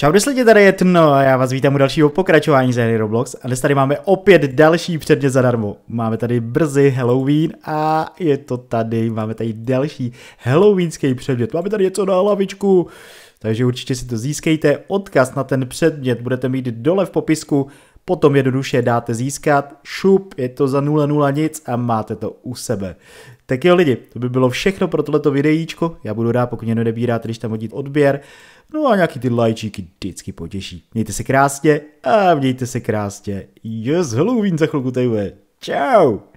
Čau, lidi, tady je Tno a já vás vítám u dalšího pokračování z hry Roblox a dnes tady máme opět další předmět zadarmo. Máme tady brzy Halloween a je to tady, máme tady další halloweenský předmět. Máme tady něco na lavičku, takže určitě si to získejte. Odkaz na ten předmět budete mít dole v popisku Potom jednoduše dáte získat, šup, je to za 0,0 nic a máte to u sebe. Tak jo lidi, to by bylo všechno pro tohleto videíčko, já budu rád, pokud mě nedebíráte, když tam hodit odběr, no a nějaký ty lajčíky vždycky potěší. Mějte se krásně a mějte se krásně, yes, Halloween za chvilku tady bude, Ciao!